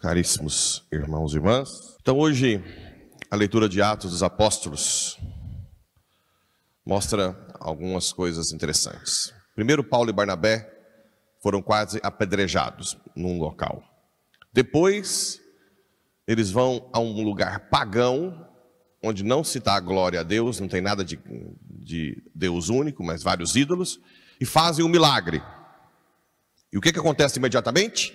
caríssimos irmãos e irmãs. Então, hoje, a leitura de Atos dos Apóstolos mostra algumas coisas interessantes. Primeiro, Paulo e Barnabé foram quase apedrejados num local. Depois, eles vão a um lugar pagão, onde não se dá glória a Deus, não tem nada de, de Deus único, mas vários ídolos, e fazem um milagre. E o que, que acontece imediatamente?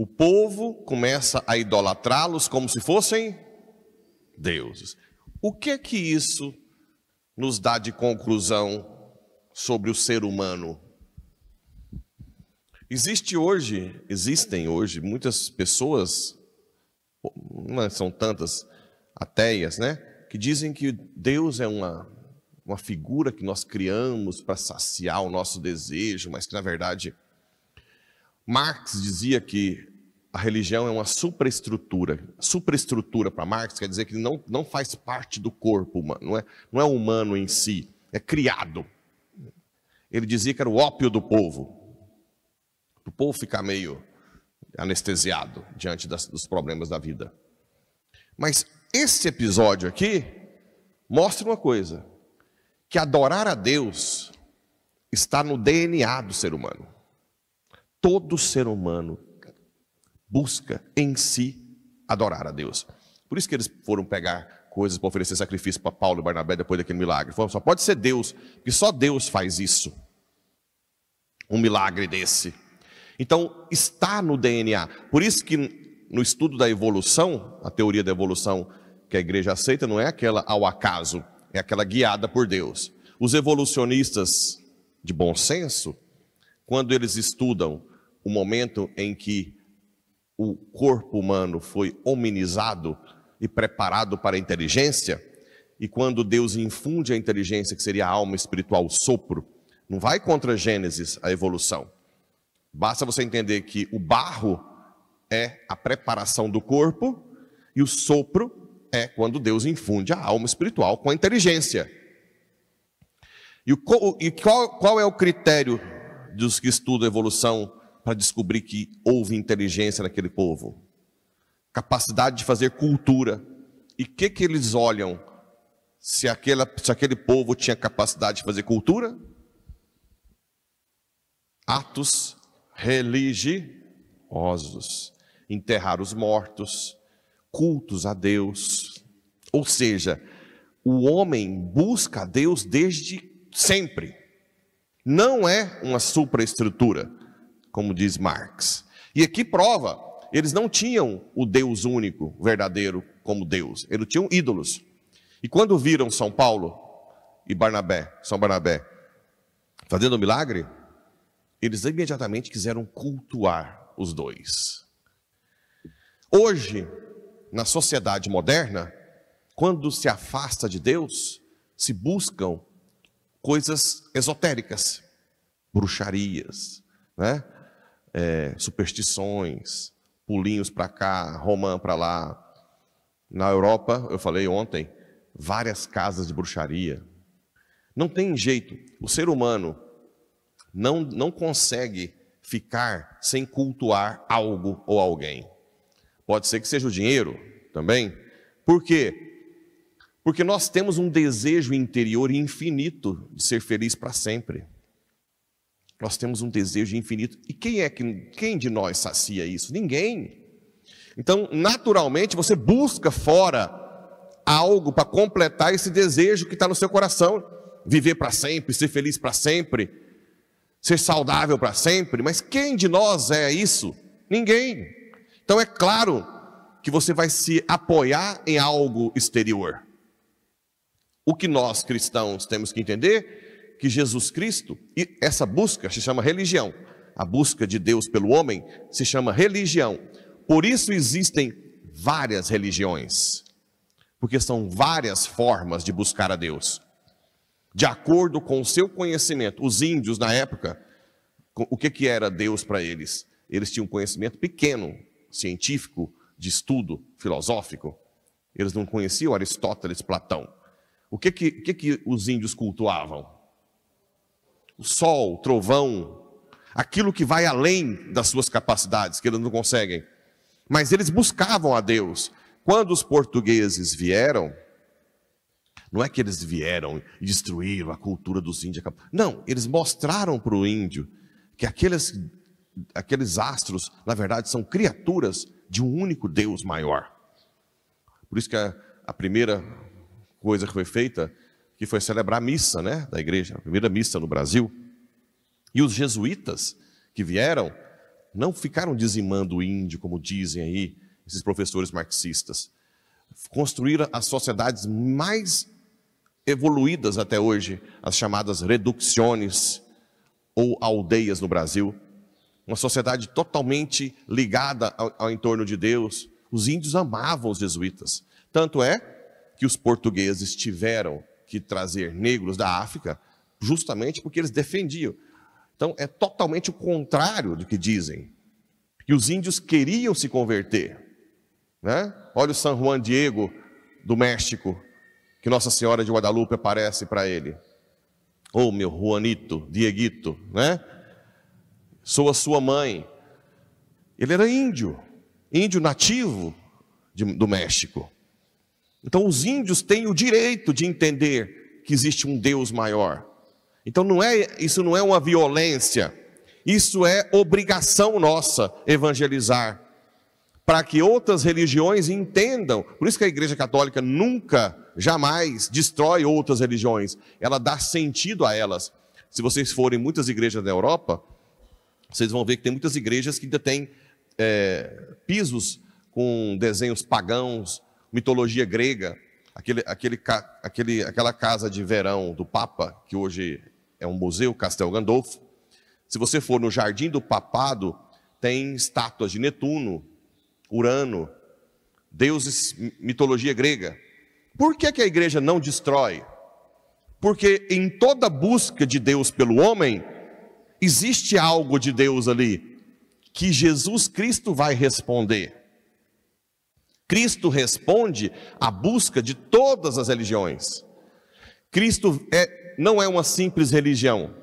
O povo começa a idolatrá-los como se fossem deuses. O que é que isso nos dá de conclusão sobre o ser humano? Existe hoje, existem hoje muitas pessoas, não são tantas ateias, né, que dizem que Deus é uma uma figura que nós criamos para saciar o nosso desejo, mas que na verdade Marx dizia que a religião é uma superestrutura. Superestrutura para Marx quer dizer que não, não faz parte do corpo humano, não é, não é humano em si, é criado. Ele dizia que era o ópio do povo. O povo ficar meio anestesiado diante das, dos problemas da vida. Mas esse episódio aqui mostra uma coisa: que adorar a Deus está no DNA do ser humano todo ser humano busca em si adorar a Deus. Por isso que eles foram pegar coisas para oferecer sacrifício para Paulo e Barnabé depois daquele milagre. Falaram, só pode ser Deus, porque só Deus faz isso. Um milagre desse. Então, está no DNA. Por isso que no estudo da evolução, a teoria da evolução que a igreja aceita não é aquela ao acaso, é aquela guiada por Deus. Os evolucionistas de bom senso, quando eles estudam o momento em que o corpo humano foi hominizado e preparado para a inteligência, e quando Deus infunde a inteligência, que seria a alma espiritual, o sopro, não vai contra Gênesis, a evolução. Basta você entender que o barro é a preparação do corpo e o sopro é quando Deus infunde a alma espiritual com a inteligência. E, o, e qual, qual é o critério dos que estudam evolução para descobrir que houve inteligência naquele povo, capacidade de fazer cultura. E o que, que eles olham? Se, aquela, se aquele povo tinha capacidade de fazer cultura? Atos religiosos, enterrar os mortos, cultos a Deus. Ou seja, o homem busca a Deus desde sempre. Não é uma supraestrutura como diz Marx. E aqui prova, eles não tinham o Deus único, verdadeiro, como Deus. Eles tinham ídolos. E quando viram São Paulo e Barnabé, São Barnabé, fazendo milagre, eles imediatamente quiseram cultuar os dois. Hoje, na sociedade moderna, quando se afasta de Deus, se buscam coisas esotéricas, bruxarias, né? é, superstições, pulinhos para cá, romã para lá. Na Europa, eu falei ontem, várias casas de bruxaria. Não tem jeito. O ser humano não, não consegue ficar sem cultuar algo ou alguém. Pode ser que seja o dinheiro também. Por quê? Porque nós temos um desejo interior infinito de ser feliz para sempre. Nós temos um desejo infinito. E quem é que quem de nós sacia isso? Ninguém. Então, naturalmente, você busca fora algo para completar esse desejo que está no seu coração. Viver para sempre, ser feliz para sempre, ser saudável para sempre. Mas quem de nós é isso? Ninguém. Então é claro que você vai se apoiar em algo exterior. O que nós cristãos temos que entender que Jesus Cristo, e essa busca se chama religião, a busca de Deus pelo homem se chama religião. Por isso existem várias religiões, porque são várias formas de buscar a Deus. De acordo com o seu conhecimento, os índios na época, o que, que era Deus para eles? Eles tinham um conhecimento pequeno, científico, de estudo filosófico. Eles não conheciam Aristóteles, Platão. O que, que, que, que os índios cultuavam? o sol, o trovão, aquilo que vai além das suas capacidades, que eles não conseguem. Mas eles buscavam a Deus. Quando os portugueses vieram, não é que eles vieram e destruíram a cultura dos índios. Não, eles mostraram para o índio que aqueles, aqueles astros, na verdade, são criaturas de um único Deus maior. Por isso que a, a primeira coisa que foi feita que foi celebrar a missa né, da igreja, a primeira missa no Brasil. E os jesuítas que vieram não ficaram dizimando o índio, como dizem aí esses professores marxistas. Construíram as sociedades mais evoluídas até hoje, as chamadas reducciones ou aldeias no Brasil. Uma sociedade totalmente ligada ao, ao entorno de Deus. Os índios amavam os jesuítas. Tanto é que os portugueses tiveram que trazer negros da África, justamente porque eles defendiam. Então, é totalmente o contrário do que dizem. Que os índios queriam se converter. Né? Olha o San Juan Diego do México, que Nossa Senhora de Guadalupe aparece para ele. Ô oh, meu Juanito, Dieguito, né? Sou a sua mãe. Ele era índio, índio nativo de, do México. Então, os índios têm o direito de entender que existe um Deus maior. Então, não é, isso não é uma violência, isso é obrigação nossa evangelizar, para que outras religiões entendam. Por isso que a Igreja Católica nunca, jamais destrói outras religiões, ela dá sentido a elas. Se vocês forem muitas igrejas na Europa, vocês vão ver que tem muitas igrejas que ainda têm é, pisos com desenhos pagãos, mitologia grega, aquele, aquele, aquele, aquela casa de verão do Papa, que hoje é um museu, Castel Gandolfo. Se você for no Jardim do Papado, tem estátuas de Netuno, Urano, deuses, mitologia grega. Por que, que a igreja não destrói? Porque em toda busca de Deus pelo homem, existe algo de Deus ali que Jesus Cristo vai responder. Cristo responde à busca de todas as religiões. Cristo é, não é uma simples religião,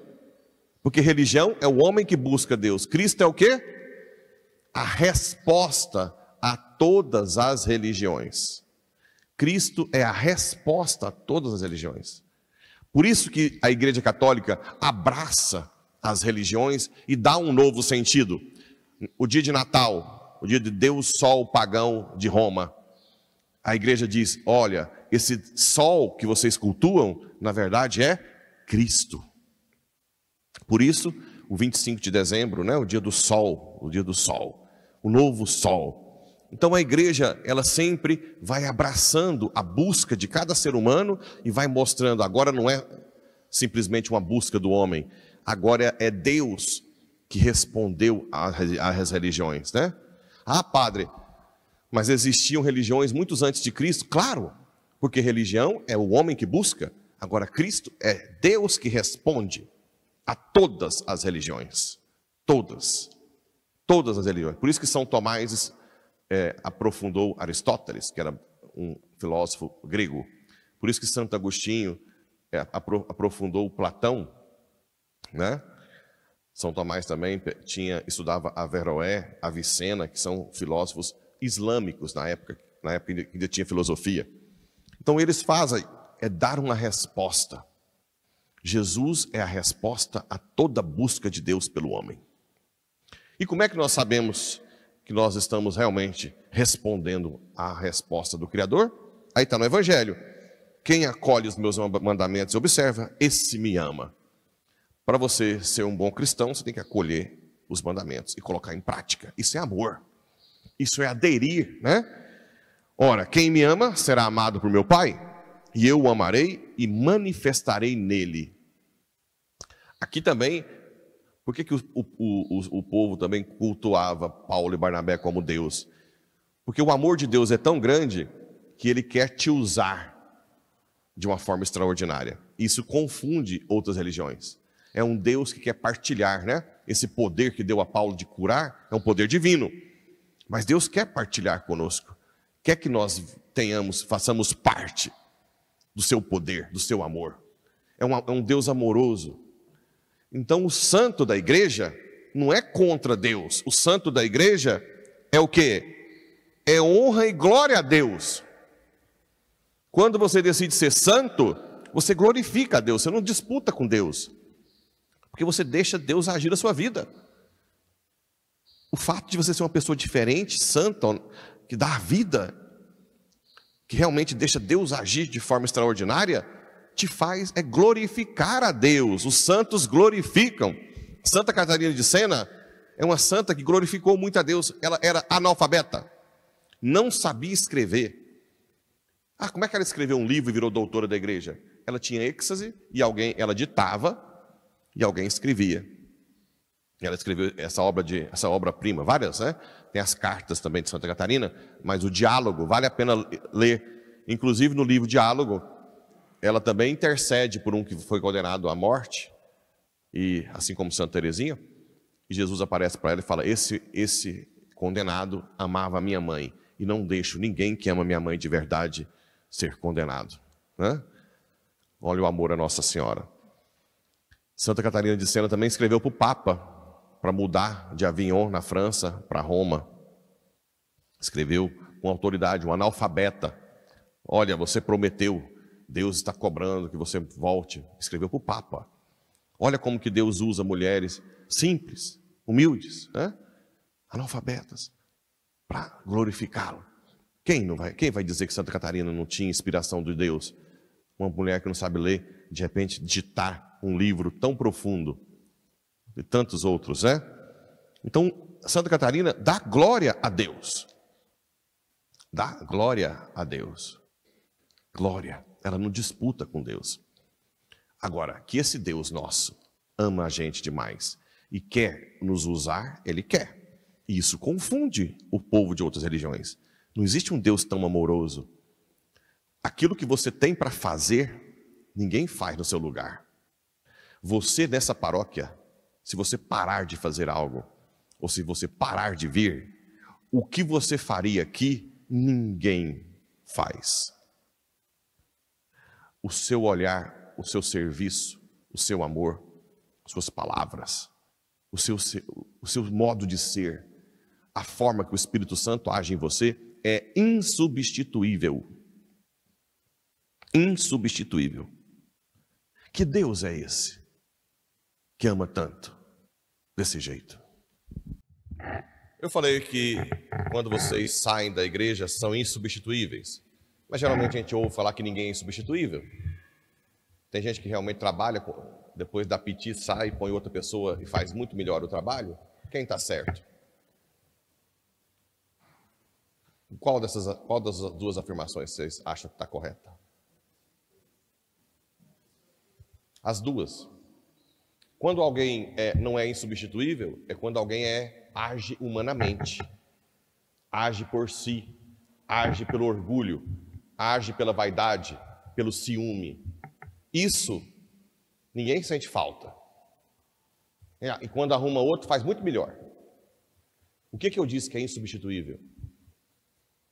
porque religião é o homem que busca Deus. Cristo é o que? A resposta a todas as religiões. Cristo é a resposta a todas as religiões. Por isso que a Igreja Católica abraça as religiões e dá um novo sentido. O dia de Natal, o dia de Deus Sol pagão de Roma. A igreja diz: olha, esse sol que vocês cultuam, na verdade é Cristo. Por isso, o 25 de dezembro, né, o dia do sol, o dia do sol, o novo sol. Então a igreja, ela sempre vai abraçando a busca de cada ser humano e vai mostrando, agora não é simplesmente uma busca do homem, agora é Deus que respondeu às religiões, né? Ah, padre, mas existiam religiões muitos antes de Cristo? Claro, porque religião é o homem que busca, agora Cristo é Deus que responde a todas as religiões. Todas. Todas as religiões. Por isso que São Tomás é, aprofundou Aristóteles, que era um filósofo grego. Por isso que Santo Agostinho é, aprofundou Platão, né? São Tomás também tinha estudava Averroé, Avicena, que são filósofos islâmicos na época, na época que ainda tinha filosofia. Então eles fazem é dar uma resposta. Jesus é a resposta a toda busca de Deus pelo homem. E como é que nós sabemos que nós estamos realmente respondendo à resposta do Criador? Aí está no Evangelho. Quem acolhe os meus mandamentos e observa, esse me ama. Para você ser um bom cristão, você tem que acolher os mandamentos e colocar em prática. Isso é amor. Isso é aderir, né? Ora, quem me ama será amado por meu Pai, e eu o amarei e manifestarei nele. Aqui também, por que, que o, o, o, o povo também cultuava Paulo e Barnabé como Deus? Porque o amor de Deus é tão grande que ele quer te usar de uma forma extraordinária. Isso confunde outras religiões é um Deus que quer partilhar, né? Esse poder que deu a Paulo de curar é um poder divino. Mas Deus quer partilhar conosco. Quer que nós tenhamos, façamos parte do seu poder, do seu amor. É, é um Deus amoroso. Então o santo da igreja não é contra Deus. O santo da igreja é o que? É honra e glória a Deus. Quando você decide ser santo, você glorifica a Deus, você não disputa com Deus porque você deixa Deus agir na sua vida. O fato de você ser uma pessoa diferente, santa, que dá vida, que realmente deixa Deus agir de forma extraordinária, te faz é glorificar a Deus. Os santos glorificam. Santa Catarina de Sena é uma santa que glorificou muito a Deus. Ela era analfabeta, não sabia escrever. Ah, como é que ela escreveu um livro e virou doutora da igreja? Ela tinha êxtase e alguém, ela ditava e alguém escrevia. Ela escreveu essa obra de essa obra prima, várias, né? Tem as cartas também de Santa Catarina, mas o diálogo vale a pena ler, inclusive no livro Diálogo. Ela também intercede por um que foi condenado à morte e assim como Santa Teresinha. E Jesus aparece para ela e fala: "Esse esse condenado amava a minha mãe e não deixo ninguém que ama minha mãe de verdade ser condenado." Né? Olha o amor a Nossa Senhora. Santa Catarina de Sena também escreveu para o Papa para mudar de Avignon, na França, para Roma. Escreveu com autoridade, um analfabeta. Olha, você prometeu, Deus está cobrando que você volte. Escreveu para o Papa. Olha como que Deus usa mulheres simples, humildes, né? analfabetas, para glorificá-lo. Quem não vai? Quem vai dizer que Santa Catarina não tinha inspiração de Deus? Uma mulher que não sabe ler, de repente, ditar um livro tão profundo. E tantos outros, né? Então, Santa Catarina dá glória a Deus. Dá glória a Deus. Glória. Ela não disputa com Deus. Agora, que esse Deus nosso ama a gente demais e quer nos usar, ele quer. E isso confunde o povo de outras religiões. Não existe um Deus tão amoroso aquilo que você tem para fazer, ninguém faz no seu lugar. Você nessa paróquia, se você parar de fazer algo, ou se você parar de vir, o que você faria aqui, ninguém faz. O seu olhar, o seu serviço, o seu amor, suas palavras, o seu, o seu modo de ser, a forma que o Espírito Santo age em você é insubstituível insubstituível. Que Deus é esse que ama tanto desse jeito? Eu falei que quando vocês saem da igreja são insubstituíveis, mas geralmente a gente ouve falar que ninguém é insubstituível. Tem gente que realmente trabalha, depois da piti sai, põe outra pessoa e faz muito melhor o trabalho. Quem está certo? Qual dessas, qual das duas afirmações vocês acham que está correta? As duas. Quando alguém é, não é insubstituível, é quando alguém é, age humanamente, age por si, age pelo orgulho, age pela vaidade, pelo ciúme. Isso ninguém sente falta. É, e quando arruma outro, faz muito melhor. O que, que eu disse que é insubstituível?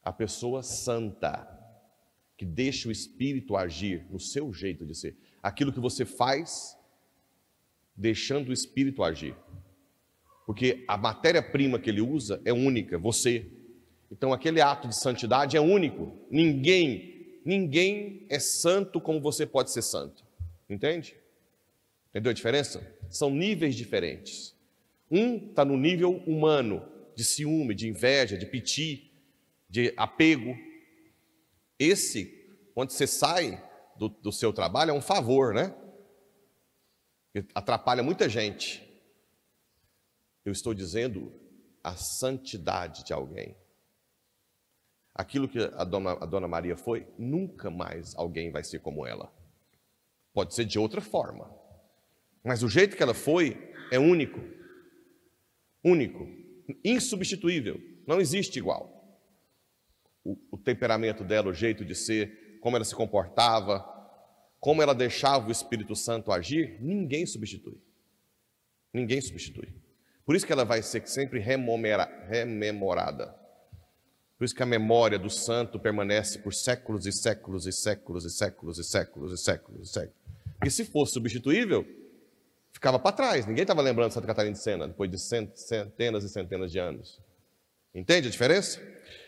A pessoa santa, que deixa o Espírito agir no seu jeito de ser aquilo que você faz, deixando o espírito agir. Porque a matéria-prima que ele usa é única, é você. Então aquele ato de santidade é único. Ninguém, ninguém é santo como você pode ser santo. Entende? Entendeu a diferença? São níveis diferentes. Um está no nível humano, de ciúme, de inveja, de piti, de apego. Esse, quando você sai, do, do seu trabalho é um favor, né? Atrapalha muita gente. Eu estou dizendo a santidade de alguém. Aquilo que a dona, a dona Maria foi, nunca mais alguém vai ser como ela. Pode ser de outra forma. Mas o jeito que ela foi é único. Único. Insubstituível. Não existe igual. O, o temperamento dela, o jeito de ser, como ela se comportava, como ela deixava o Espírito Santo agir, ninguém substitui. Ninguém substitui. Por isso que ela vai ser sempre rememorada. Por isso que a memória do santo permanece por séculos e séculos e séculos e séculos e séculos e séculos e séculos. Porque se fosse substituível, ficava para trás. Ninguém estava lembrando de Santa Catarina de Sena depois de centenas e centenas de anos. Entende a diferença?